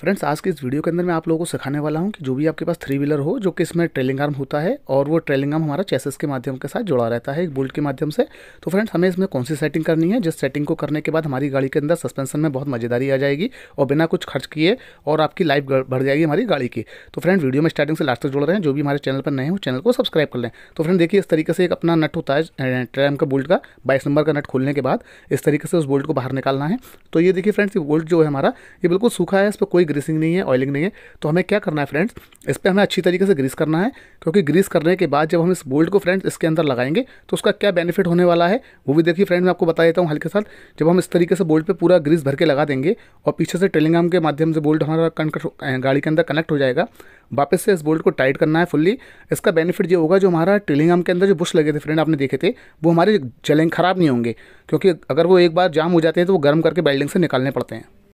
friends आज के इस वीडियो के अंदर मैं आप लोगों को सिखाने वाला हूँ कि जो भी आपके पास थ्री व्हीलर हो जो कि इसमें ट्रेलिंग आर्म होता है और वो ट्रेलिंग आर्म हमारा चेसेस के माध्यम के साथ जुड़ा रहता है एक बोल्ट के माध्यम से तो फ्रेंड्स हमें इसमें कौन सी सेटिंग करनी है जिस सेटिंग को करने के बाद हमारी गाड़ी के अंदर सस्पेंसन में बहुत मज़ेदारी आ जाएगी और बिना कुछ खर्च किए और आपकी लाइफ बढ़ जाएगी हमारी गाड़ी की तो फ्रेंड वीडियो में स्टार्टिंग से लास्ट तक जुड़ रहे हैं जो भी हमारे चैनल पर नए हो चैनल को सब्सक्राइब कर लें तो फ्रेंड देखिए इस तरीके से एक अपना नट होता है ट्रैम का बोल्ट का बाईस नंबर का नट खोलने के बाद इस तरीके से उस बोल्ट को बाहर निकालना है तो ये देखिए फ्रेंड्स ये बोल्ट जो है हमारा ये बिल्कुल सूखा है इस पर कोई ग्रीसिंग नहीं है ऑयलिंग नहीं है तो हमें क्या करना है फ्रेंड्स इस पर हमें अच्छी तरीके से ग्रीस करना है क्योंकि ग्रीस करने के बाद जब हम इस बोल्ट को फ्रेंड्स इसके अंदर लगाएंगे तो उसका क्या बेनिफिट होने वाला है वो भी देखिए फ्रेंड्स मैं आपको बता देता हूँ हल्के साथ जब हम इस तरीके से बोल्ट पर पूरा ग्रीस भर के लगा देंगे और पीछे से टेलिंग के माध्यम से बोल्ट हमारा गाड़ी के अंदर कनेक्ट हो जाएगा वापस से इस बोल्ट को टाइट करना है फुल्ली इसका बेनिफिट ये होगा जो हमारा टेलिंग के अंदर जो बुश लगे थे फ्रेंड आपने देखे थे वो हमारे जलेंगे ख़राब नहीं होंगे क्योंकि अगर वो एक बार जाम हो जाते हैं तो वो गर्म करके बेल्डिंग से निकालने पड़ते हैं